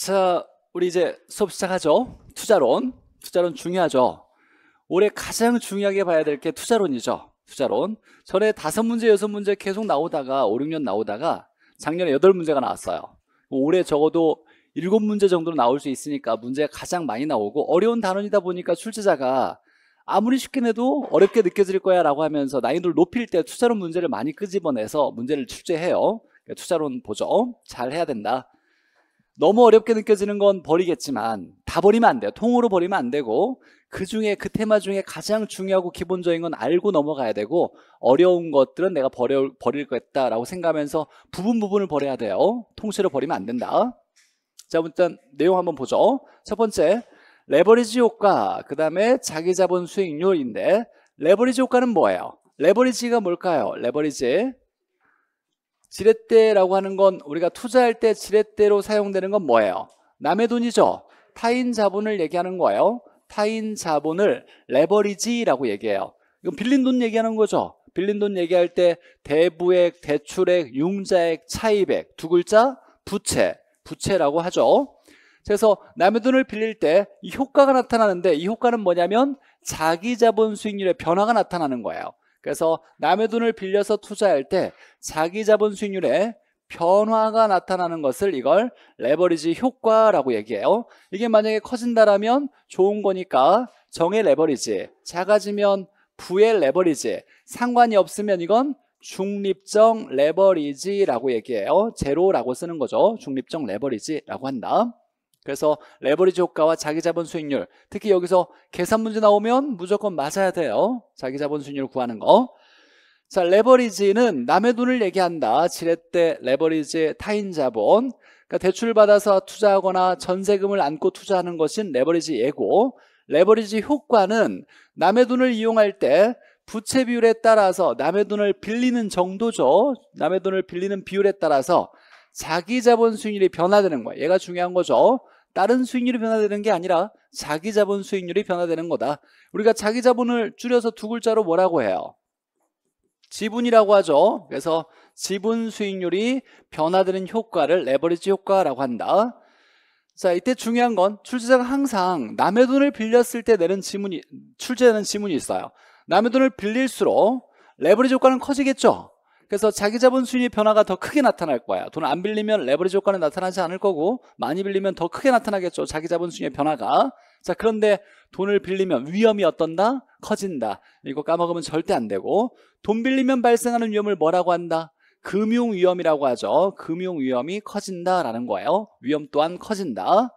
자, 우리 이제 수업 시작하죠. 투자론. 투자론 중요하죠. 올해 가장 중요하게 봐야 될 게 투자론이죠. 투자론. 전에 다섯 문제, 여섯 문제 계속 나오다가, 5, 6년 나오다가, 작년에 여덟 문제가 나왔어요. 올해 적어도 일곱 문제 정도는 나올 수 있으니까 문제가 가장 많이 나오고, 어려운 단원이다 보니까 출제자가 아무리 쉽게 내도 어렵게 느껴질 거야 라고 하면서 난이도를 높일 때 투자론 문제를 많이 끄집어내서 문제를 출제해요. 그러니까 투자론 보죠. 잘 해야 된다. 너무 어렵게 느껴지는 건 버리겠지만 다 버리면 안 돼요. 통으로 버리면 안 되고 그 중에 그 테마 중에 가장 중요하고 기본적인 건 알고 넘어가야 되고 어려운 것들은 내가 버려, 버릴 거였다라고 생각하면서 부분 부분을 버려야 돼요. 통째로 버리면 안 된다. 자 일단 내용 한번 보죠. 첫 번째 레버리지 효과 그 다음에 자기자본 수익률인데 레버리지 효과는 뭐예요? 레버리지가 뭘까요? 레버리지 지렛대라고 하는 건 우리가 투자할 때 지렛대로 사용되는 건 뭐예요? 남의 돈이죠. 타인 자본을 얘기하는 거예요. 타인 자본을 레버리지라고 얘기해요. 이건 빌린 돈 얘기하는 거죠. 빌린 돈 얘기할 때 대부액, 대출액, 융자액, 차입액 두 글자 부채, 부채라고 하죠. 그래서 남의 돈을 빌릴 때 이 효과가 나타나는데 이 효과는 뭐냐면 자기 자본 수익률의 변화가 나타나는 거예요. 그래서 남의 돈을 빌려서 투자할 때 자기 자본 수익률에 변화가 나타나는 것을 이걸 레버리지 효과라고 얘기해요. 이게 만약에 커진다라면 좋은 거니까 정의 레버리지, 작아지면 부의 레버리지, 상관이 없으면 이건 중립적 레버리지라고 얘기해요. 제로라고 쓰는 거죠. 중립적 레버리지라고 한다. 그래서 레버리지 효과와 자기자본 수익률 특히 여기서 계산 문제 나오면 무조건 맞아야 돼요 자기자본 수익률 구하는 거 자 레버리지는 남의 돈을 얘기한다 지렛대 레버리지 의 타인 자본 그러니까 대출 을 받아서 투자하거나 전세금을 안고 투자하는 것인 레버리지 예고 레버리지 효과는 남의 돈을 이용할 때 부채 비율에 따라서 남의 돈을 빌리는 정도죠 남의 돈을 빌리는 비율에 따라서 자기 자본 수익률이 변화되는 거야. 얘가 중요한 거죠. 다른 수익률이 변화되는 게 아니라 자기 자본 수익률이 변화되는 거다. 우리가 자기 자본을 줄여서 두 글자로 뭐라고 해요? 지분이라고 하죠. 그래서 지분 수익률이 변화되는 효과를 레버리지 효과라고 한다. 자, 이때 중요한 건 출제자가 항상 남의 돈을 빌렸을 때 내는 지문이 출제하는 지문이 있어요. 남의 돈을 빌릴수록 레버리지 효과는 커지겠죠. 그래서 자기 자본 수익의 변화가 더 크게 나타날 거야. 돈 안 빌리면 레버리지 효과는 나타나지 않을 거고 많이 빌리면 더 크게 나타나겠죠. 자기 자본 수익의 변화가. 자 그런데 돈을 빌리면 위험이 어떤다? 커진다. 이거 까먹으면 절대 안 되고 돈 빌리면 발생하는 위험을 뭐라고 한다? 금융 위험이라고 하죠. 금융 위험이 커진다라는 거예요. 위험 또한 커진다.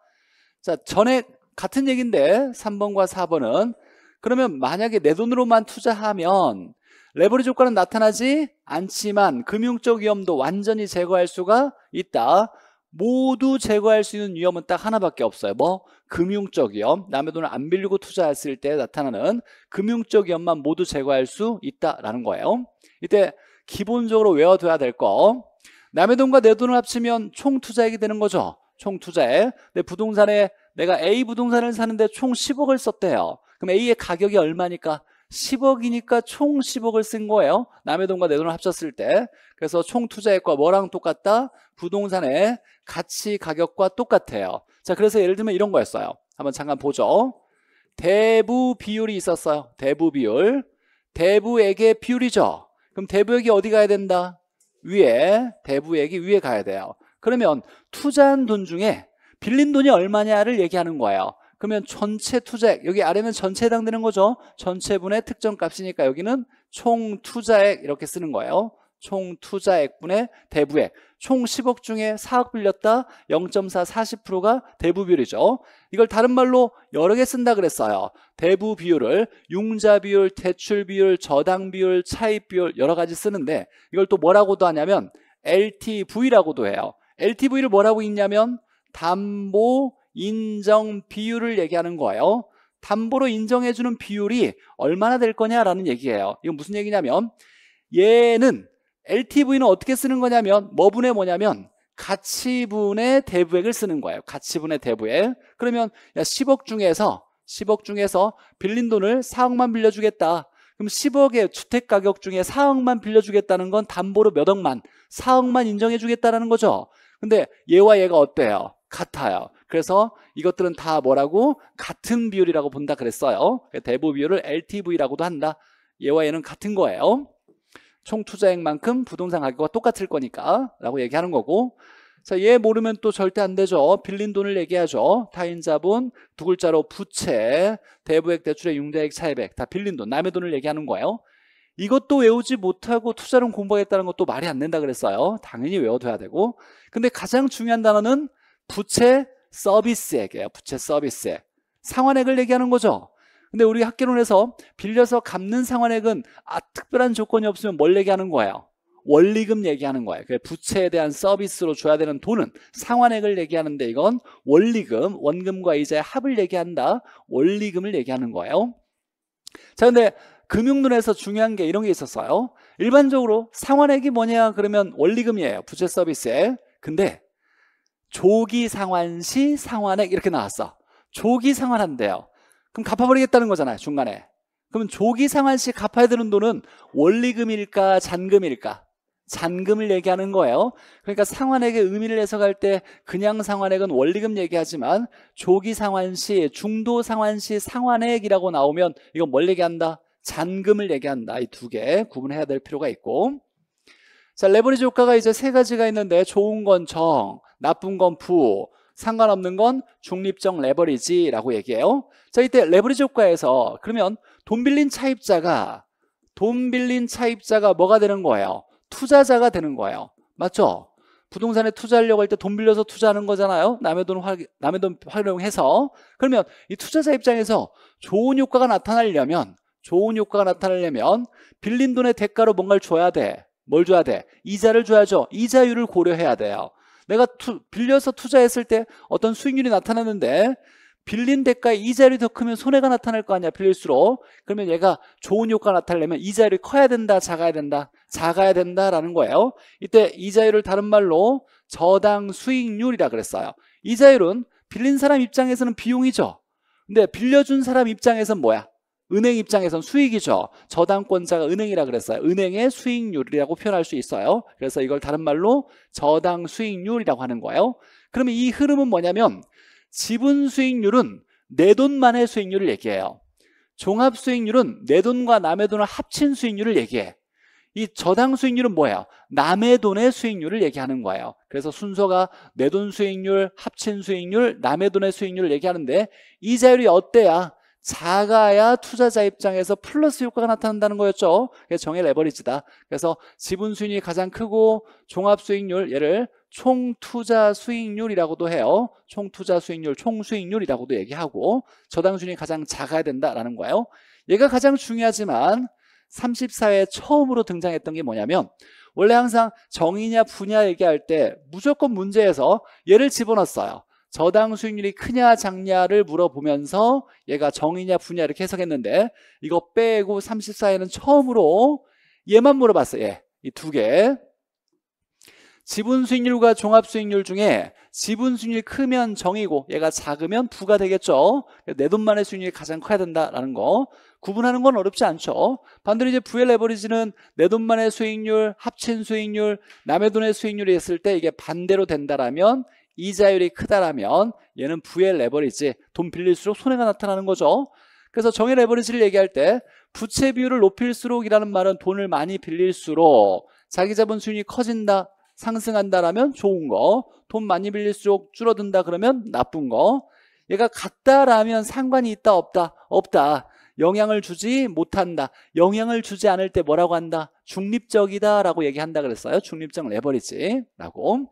자, 전액 같은 얘기인데 3번과 4번은 그러면 만약에 내 돈으로만 투자하면 레버리지 효과는 나타나지 않지만 금융적 위험도 완전히 제거할 수가 있다. 모두 제거할 수 있는 위험은 딱 하나밖에 없어요. 뭐 금융적 위험, 남의 돈을 안 빌리고 투자했을 때 나타나는 금융적 위험만 모두 제거할 수 있다라는 거예요. 이때 기본적으로 외워둬야 될 거. 남의 돈과 내 돈을 합치면 총 투자액이 되는 거죠. 총 투자액. 내 부동산에 내가 A 부동산을 사는데 총 10억을 썼대요. 그럼 A의 가격이 얼마니까 10억이니까 총 10억을 쓴 거예요. 남의 돈과 내 돈을 합쳤을 때. 그래서 총 투자액과 뭐랑 똑같다? 부동산의 가치 가격과 똑같아요. 자, 그래서 예를 들면 이런 거였어요. 한번 잠깐 보죠. 대부 비율이 있었어요. 대부 비율. 대부액의 비율이죠. 그럼 대부액이 어디 가야 된다? 위에. 대부액이 위에 가야 돼요. 그러면 투자한 돈 중에 빌린 돈이 얼마냐를 얘기하는 거예요. 그러면 전체 투자액 여기 아래는 전체 해당되는 거죠. 전체분의 특정 값이니까 여기는 총 투자액 이렇게 쓰는 거예요. 총 투자액분의 대부액 총 10억 중에 4억 빌렸다 0.4 40%가 대부 비율이죠 이걸 다른 말로 여러 개 쓴다 그랬어요 대부 비율을 융자 비율, 대출 비율, 저당 비율, 차입 비율 여러 가지 쓰는데 이걸 또 뭐라고도 하냐면 LTV라고도 해요 LTV를 뭐라고 있냐면 담보 인정 비율을 얘기하는 거예요. 담보로 인정해주는 비율이 얼마나 될 거냐라는 얘기예요. 이건 무슨 얘기냐면 얘는 LTV는 어떻게 쓰는 거냐면 뭐분의 뭐냐면 가치분의 대부액을 쓰는 거예요. 가치분의 대부액. 그러면 10억 중에서 10억 중에서 빌린 돈을 4억만 빌려주겠다. 그럼 10억의 주택 가격 중에 4억만 빌려주겠다는 건 담보로 몇 억만, 4억만 인정해주겠다라는 거죠. 근데 얘와 얘가 어때요? 같아요. 그래서 이것들은 다 뭐라고 같은 비율이라고 본다 그랬어요 대부 비율을 LTV라고도 한다 얘와 얘는 같은 거예요 총 투자액만큼 부동산 가격과 똑같을 거니까 라고 얘기하는 거고 자, 얘 모르면 또 절대 안 되죠. 빌린 돈을 얘기하죠. 타인 자본, 두 글자로 부채, 대부액 대출의 융자액 차입액 다 빌린 돈, 남의 돈을 얘기하는 거예요. 이것도 외우지 못하고 투자론 공부하겠다는 것도 말이 안 된다 그랬어요. 당연히 외워둬야 되고. 근데 가장 중요한 단어는 부채, 서비스액이에요. 부채 서비스액. 상환액을 얘기하는 거죠. 근데 우리 학계론에서 빌려서 갚는 상환액은 아, 특별한 조건이 없으면 뭘 얘기하는 거예요? 원리금 얘기하는 거예요. 그래 부채에 대한 서비스로 줘야 되는 돈은 상환액을 얘기하는데 이건 원리금, 원금과 이자의 합을 얘기한다. 원리금을 얘기하는 거예요. 자, 근데 금융론에서 중요한 게 이런 게 있었어요. 일반적으로 상환액이 뭐냐 그러면 원리금이에요. 부채 서비스에. 근데 조기 상환 시 상환액 이렇게 나왔어. 조기 상환한대요. 그럼 갚아버리겠다는 거잖아요. 중간에. 그럼 조기 상환 시 갚아야 되는 돈은 원리금일까 잔금일까? 잔금을 얘기하는 거예요. 그러니까 상환액의 의미를 해석할 때 그냥 상환액은 원리금 얘기하지만 조기 상환 시, 중도 상환 시 상환액이라고 나오면 이건 뭘 얘기한다? 잔금을 얘기한다. 이 두 개 구분해야 될 필요가 있고 자, 레버리지 효과가 이제 세 가지가 있는데 좋은 건정, 나쁜 건부 상관없는 건 중립적 레버리지라고 얘기해요. 자, 이때 레버리지 효과에서 그러면 돈 빌린 차입자가 돈 빌린 차입자가 뭐가 되는 거예요? 투자자가 되는 거예요. 맞죠? 부동산에 투자하려고 할 때 돈 빌려서 투자하는 거잖아요. 남의 돈, 활, 남의 돈 활용해서. 그러면 이 투자자 입장에서 좋은 효과가 나타나려면, 좋은 효과가 나타나려면 빌린 돈의 대가로 뭔가를 줘야 돼. 뭘 줘야 돼? 이자를 줘야죠. 이자율을 고려해야 돼요. 내가 투, 빌려서 투자했을 때 어떤 수익률이 나타났는데 빌린 대가의 이자율이 더 크면 손해가 나타날 거 아니야 빌릴수록 그러면 얘가 좋은 효과가 나타내려면 이자율이 커야 된다 작아야 된다 작아야 된다라는 거예요 이때 이자율을 다른 말로 저당 수익률이라 그랬어요 이자율은 빌린 사람 입장에서는 비용이죠 근데 빌려준 사람 입장에서는 뭐야 은행 입장에선 수익이죠. 저당권자가 은행이라 그랬어요. 은행의 수익률이라고 표현할 수 있어요. 그래서 이걸 다른 말로 저당 수익률이라고 하는 거예요. 그러면 이 흐름은 뭐냐면 지분 수익률은 내 돈만의 수익률을 얘기해요. 종합 수익률은 내 돈과 남의 돈을 합친 수익률을 얘기해. 이 저당 수익률은 뭐예요? 남의 돈의 수익률을 얘기하는 거예요. 그래서 순서가 내 돈 수익률, 합친 수익률, 남의 돈의 수익률을 얘기하는데 이 자율이 어때야 작아야 투자자 입장에서 플러스 효과가 나타난다는 거였죠. 그래 정의 레버리지다. 그래서 지분 수익률이 가장 크고 종합 수익률 얘를 총 투자 수익률이라고도 해요. 총 투자 수익률, 총 수익률이라고도 얘기하고 저당 수익이 가장 작아야 된다라는 거예요. 얘가 가장 중요하지만 34회 처음으로 등장했던 게 뭐냐면 원래 항상 정의냐 분야 얘기할 때 무조건 문제에서 얘를 집어넣었어요. 저당 수익률이 크냐 작냐를 물어보면서 얘가 정이냐 분야 이렇게 해석했는데 이거 빼고 34에는 처음으로 얘만 물어봤어 얘이 두개 예, 지분 수익률과 종합 수익률 중에 지분 수익률 이 크면 정이고 얘가 작으면 부가 되겠죠 내 돈만의 수익률이 가장 커야 된다라는 거 구분하는 건 어렵지 않죠 반대로 이제 부의 레버리지는 내 돈만의 수익률 합친 수익률 남의 돈의 수익률이 있을 때 이게 반대로 된다라면 이자율이 크다라면 얘는 부의 레버리지 돈 빌릴수록 손해가 나타나는 거죠 그래서 정의 레버리지를 얘기할 때 부채 비율을 높일수록이라는 말은 돈을 많이 빌릴수록 자기 자본 수익이 커진다 상승한다라면 좋은 거돈 많이 빌릴수록 줄어든다 그러면 나쁜 거 얘가 같다라면 상관이 있다 없다 없다 영향을 주지 못한다 영향을 주지 않을 때 뭐라고 한다 중립적이다 라고 얘기한다 그랬어요 중립적 레버리지라고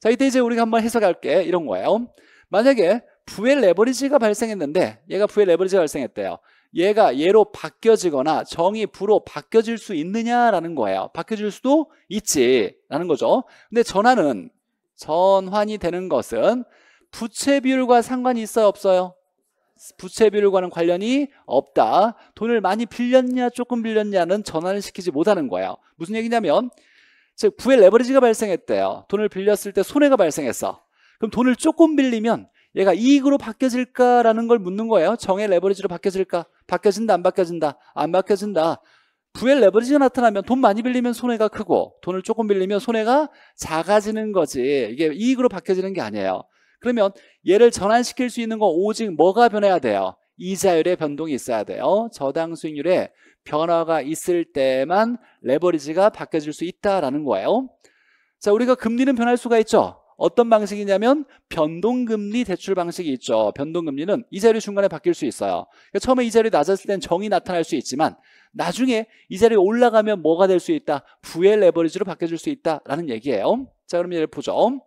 자, 이때 이제 우리가 한번 해석할게. 이런 거예요. 만약에 부의 레버리지가 발생했는데 얘가 부의 레버리지가 발생했대요. 얘가 얘로 바뀌어지거나 정이 부로 바뀌어질 수 있느냐라는 거예요. 바뀌어질 수도 있지라는 거죠. 근데 전환은 전환이 되는 것은 부채 비율과 상관이 있어요, 없어요? 부채 비율과는 관련이 없다. 돈을 많이 빌렸냐, 조금 빌렸냐는 전환을 시키지 못하는 거예요. 무슨 얘기냐면 즉 부의 레버리지가 발생했대요. 돈을 빌렸을 때 손해가 발생했어. 그럼 돈을 조금 빌리면 얘가 이익으로 바뀌어질까라는 걸 묻는 거예요. 정의 레버리지로 바뀌어질까? 바뀌어진다 안 바뀌어진다? 안 바뀌어진다. 부의 레버리지가 나타나면 돈 많이 빌리면 손해가 크고 돈을 조금 빌리면 손해가 작아지는 거지. 이게 이익으로 바뀌어지는 게 아니에요. 그러면 얘를 전환시킬 수 있는 건 오직 뭐가 변해야 돼요? 이자율의 변동이 있어야 돼요. 저당 수익률에 변화가 있을 때만 레버리지가 바뀌어질 수 있다라는 거예요. 자, 우리가 금리는 변할 수가 있죠. 어떤 방식이냐면 변동금리 대출 방식이 있죠. 변동금리는 이자율이 중간에 바뀔 수 있어요. 그러니까 처음에 이자율이 낮았을 땐 정이 나타날 수 있지만 나중에 이자율이 올라가면 뭐가 될 수 있다? 부의 레버리지로 바뀌어질 수 있다라는 얘기예요. 자, 그럼 예를 보죠.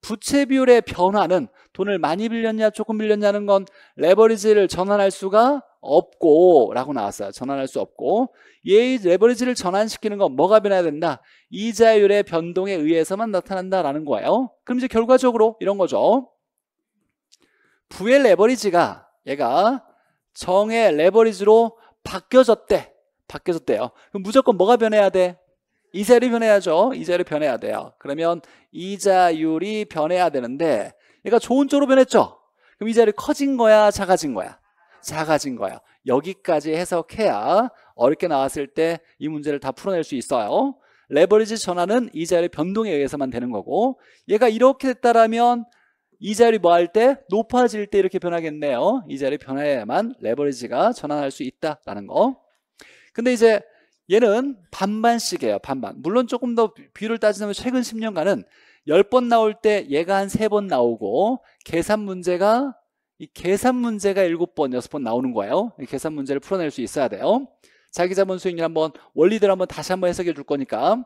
부채 비율의 변화는 돈을 많이 빌렸냐 조금 빌렸냐는 건 레버리지를 전환할 수가 없고 라고 나왔어요. 전환할 수 없고 얘의 레버리지를 전환시키는 건 뭐가 변해야 된다? 이자율의 변동에 의해서만 나타난다라는 거예요. 그럼 이제 결과적으로 이런 거죠. 부의 레버리지가 얘가 정의 레버리지로 바뀌어졌대. 바뀌어졌대요. 그럼 무조건 뭐가 변해야 돼? 이자율이 변해야죠. 이자율이 변해야 돼요. 그러면 이자율이 변해야 되는데 얘가 좋은 쪽으로 변했죠. 그럼 이자율이 커진 거야? 작아진 거야? 작아진 거예요. 여기까지 해석해야 어렵게 나왔을 때 이 문제를 다 풀어낼 수 있어요. 레버리지 전환은 이자율의 변동에 의해서만 되는 거고 얘가 이렇게 됐다라면 이자율이 뭐 할 때? 높아질 때 이렇게 변하겠네요. 이자율이 변해야만 레버리지가 전환할 수 있다라는 거. 근데 이제 얘는 반반씩이에요. 반반. 물론 조금 더 비율을 따지면 최근 10년간은 10번 나올 때 얘가 한 3번 나오고 계산 문제가 이 계산 문제가 7번, 6번 나오는 거예요. 계산 문제를 풀어낼 수 있어야 돼요. 자기 자본 수익률 한번 원리들 한번 다시 한번 해석해 줄 거니까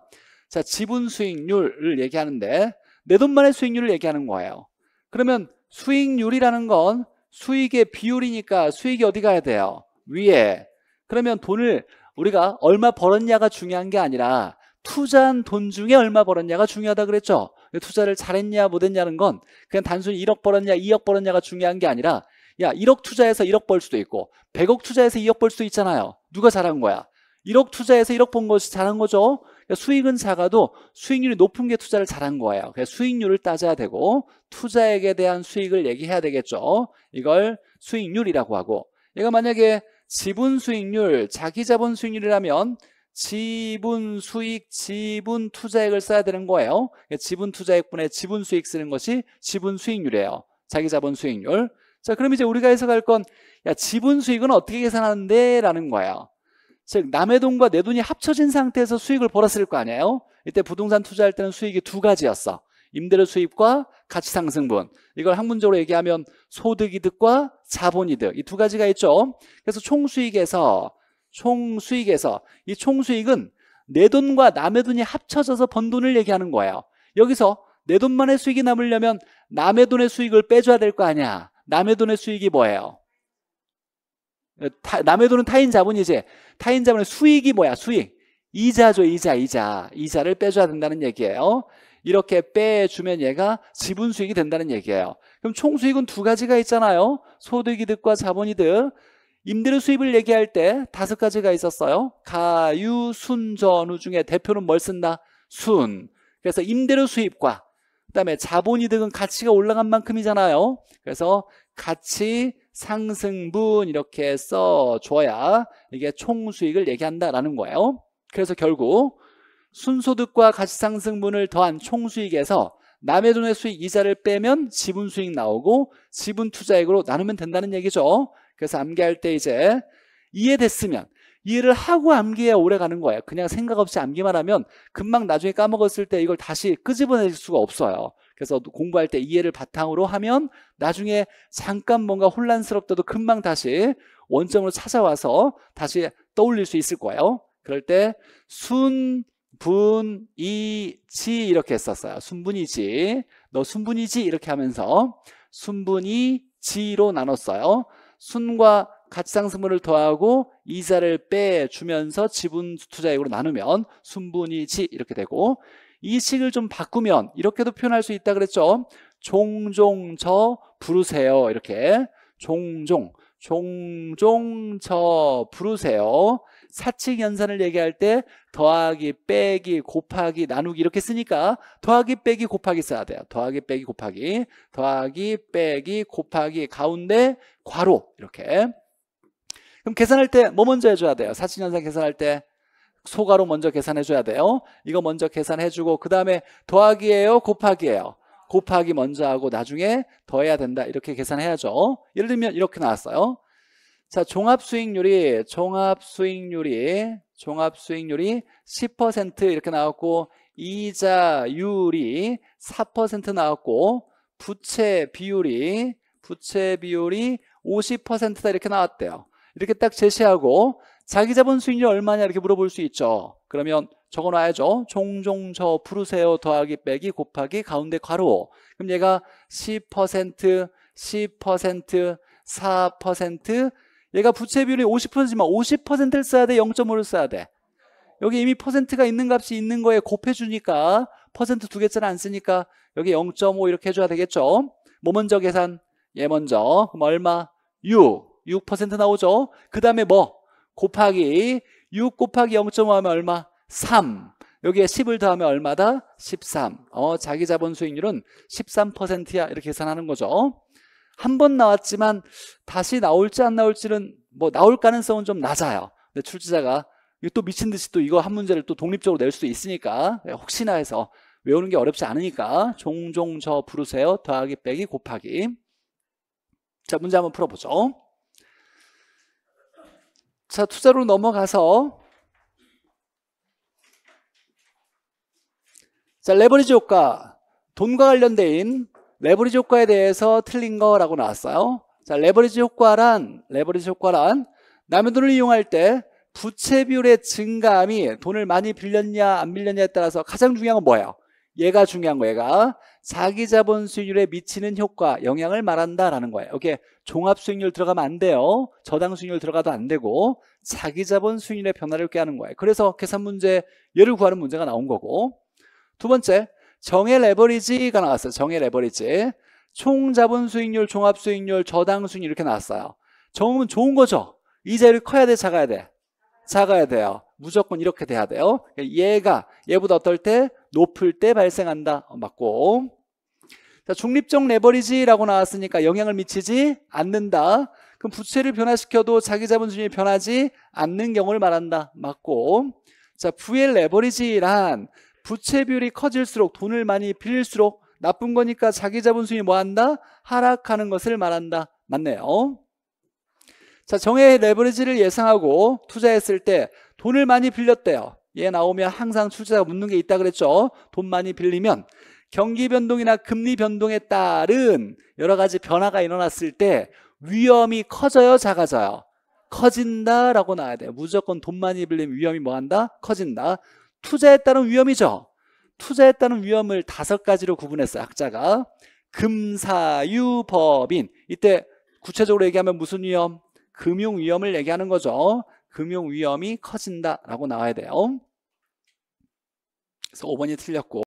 자 지분 수익률을 얘기하는데 내 돈만의 수익률을 얘기하는 거예요. 그러면 수익률이라는 건 수익의 비율이니까 수익이 어디 가야 돼요? 위에. 그러면 돈을 우리가 얼마 벌었냐가 중요한 게 아니라 투자한 돈 중에 얼마 벌었냐가 중요하다 그랬죠? 투자를 잘했냐 못했냐는 건 그냥 단순히 1억 벌었냐 2억 벌었냐가 중요한 게 아니라 야 1억 투자해서 1억 벌 수도 있고 100억 투자해서 2억 벌 수도 있잖아요 누가 잘한 거야 1억 투자해서 1억 번 것이 잘한 거죠 그러니까 수익은 작아도 수익률이 높은 게 투자를 잘한 거예요 그래서 그러니까 수익률을 따져야 되고 투자액에 대한 수익을 얘기해야 되겠죠 이걸 수익률이라고 하고 얘가 만약에 지분 수익률, 자기 자본 수익률이라면 지분 수익, 지분 투자액을 써야 되는 거예요. 그러니까 지분 투자액분의 지분 수익 쓰는 것이 지분 수익률이에요. 자기 자본 수익률. 자, 그럼 이제 우리가 해석할 건, 야, 지분 수익은 어떻게 계산하는데? 라는 거예요. 즉, 남의 돈과 내 돈이 합쳐진 상태에서 수익을 벌었을 거 아니에요? 이때 부동산 투자할 때는 수익이 두 가지였어. 임대료 수입과 가치 상승분. 이걸 학문적으로 얘기하면 소득이득과 자본이득. 이 두 가지가 있죠. 그래서 총수익에서 총수익에서 이 총수익은 내 돈과 남의 돈이 합쳐져서 번 돈을 얘기하는 거예요 여기서 내 돈만의 수익이 남으려면 남의 돈의 수익을 빼줘야 될 거 아니야 남의 돈의 수익이 뭐예요? 타, 남의 돈은 타인 자본이지 타인 자본의 수익이 뭐야 수익 이자죠 이자 이자 이자를 빼줘야 된다는 얘기예요 이렇게 빼주면 얘가 지분 수익이 된다는 얘기예요 그럼 총 수익은 두 가지가 있잖아요 소득이득과 자본이득 임대료 수입을 얘기할 때 다섯 가지가 있었어요. 가유, 순, 전우 중에 대표는 뭘 쓴다? 순. 그래서 임대료 수입과 그다음에 자본이득은 가치가 올라간 만큼이잖아요. 그래서 가치 상승분 이렇게 써줘야 이게 총수익을 얘기한다라는 거예요. 그래서 결국 순소득과 가치상승분을 더한 총수익에서 남의 돈의 수익 이자를 빼면 지분 수익 나오고 지분 투자액으로 나누면 된다는 얘기죠. 그래서 암기할 때 이제 이해됐으면 이해를 하고 암기해야 오래 가는 거예요 그냥 생각 없이 암기만 하면 금방 나중에 까먹었을 때 이걸 다시 끄집어낼 수가 없어요 그래서 공부할 때 이해를 바탕으로 하면 나중에 잠깐 뭔가 혼란스럽다도 금방 다시 원점으로 찾아와서 다시 떠올릴 수 있을 거예요 그럴 때 순, 분, 이, 지 이렇게 했었어요 순분이지 너 순분이지 이렇게 하면서 순분이 지로 나눴어요 순과 가치상승분을 더하고 이자를 빼주면서 지분 투자액으로 나누면 순분이지 이렇게 되고 이 식을 좀 바꾸면 이렇게도 표현할 수 있다 그랬죠 종종 저 부르세요 이렇게 종종 종종 저 부르세요 사칙 연산을 얘기할 때 더하기, 빼기, 곱하기, 나누기 이렇게 쓰니까 더하기, 빼기, 곱하기 써야 돼요. 더하기, 빼기, 곱하기, 더하기, 빼기, 곱하기, 가운데, 괄호 이렇게. 그럼 계산할 때 뭐 먼저 해줘야 돼요? 사칙 연산 계산할 때 소괄호 먼저 계산해줘야 돼요. 이거 먼저 계산해주고 그 다음에 더하기예요, 곱하기예요. 곱하기 먼저 하고 나중에 더해야 된다 이렇게 계산해야죠. 예를 들면 이렇게 나왔어요. 자, 종합 수익률이 종합 수익률이 종합 수익률이 10% 이렇게 나왔고 이자율이 4% 나왔고 부채 비율이 부채 비율이 50%다 이렇게 나왔대요. 이렇게 딱 제시하고 자기 자본 수익률 얼마냐 이렇게 물어볼 수 있죠. 그러면 적어 놔야죠. 종종 저 부르세요 더하기 빼기 곱하기 가운데 괄호. 그럼 얘가 10% 10% 4% 얘가 부채 비율이 50%지만 50%를 써야 돼 0.5를 써야 돼 여기 이미 퍼센트가 있는 값이 있는 거에 곱해주니까 퍼센트 두 개짜리 안 쓰니까 여기 0.5 이렇게 해줘야 되겠죠 뭐 먼저 계산? 얘 먼저 그럼 얼마? 6 6% 나오죠 그 다음에 뭐? 곱하기 6 곱하기 0.5 하면 얼마? 3 여기에 10을 더하면 얼마다? 13 어, 자기 자본 수익률은 13%야 이렇게 계산하는 거죠 한번 나왔지만 다시 나올지 안 나올지는 뭐 나올 가능성은 좀 낮아요. 근데 출제자가 또 미친 듯이 또 이거 한 문제를 또 독립적으로 낼 수도 있으니까 네, 혹시나 해서 외우는 게 어렵지 않으니까 종종 저 부르세요. 더하기 빼기 곱하기. 자 문제 한번 풀어보죠. 자 투자로 넘어가서 자 레버리지 효과 돈과 관련된 레버리지 효과에 대해서 틀린 거라고 나왔어요. 자, 레버리지 효과란 레버리지 효과란 남의 돈을 이용할 때 부채 비율의 증감이 돈을 많이 빌렸냐 안 빌렸냐에 따라서 가장 중요한 건 뭐예요? 얘가 중요한 거예요 얘가 자기 자본 수익률에 미치는 효과 영향을 말한다라는 거예요 이게 종합 수익률 들어가면 안 돼요 저당 수익률 들어가도 안 되고 자기 자본 수익률의 변화를 꾀하는 거예요 그래서 계산 문제 얘를 구하는 문제가 나온 거고 두 번째 정의 레버리지가 나왔어요. 정의 레버리지. 총 자본 수익률, 종합 수익률, 저당 수익률 이렇게 나왔어요. 정은 좋은 거죠. 이자율이 커야 돼, 작아야 돼? 작아야 돼요. 무조건 이렇게 돼야 돼요. 얘가 얘보다 어떨 때? 높을 때 발생한다. 어, 맞고. 자, 중립적 레버리지라고 나왔으니까 영향을 미치지 않는다. 그럼 부채를 변화시켜도 자기 자본 수준이 변하지 않는 경우를 말한다. 맞고. 자, 부의 레버리지란 부채 비율이 커질수록 돈을 많이 빌릴수록 나쁜 거니까 자기 자본 수익이 뭐 한다? 하락하는 것을 말한다. 맞네요. 자, 정해의 레버리지를 예상하고 투자했을 때 돈을 많이 빌렸대요. 얘 나오면 항상 투자가 묻는 게 있다 그랬죠. 돈 많이 빌리면 경기 변동이나 금리 변동에 따른 여러 가지 변화가 일어났을 때 위험이 커져요, 작아져요? 커진다라고 나와야 돼요. 무조건 돈 많이 빌리면 위험이 뭐 한다? 커진다. 투자에 따른 위험이죠. 투자에 따른 위험을 다섯 가지로 구분했어요. 학자가. 금사유법인. 이때 구체적으로 얘기하면 무슨 위험? 금융 위험을 얘기하는 거죠. 금융 위험이 커진다라고 나와야 돼요. 그래서 5번이 틀렸고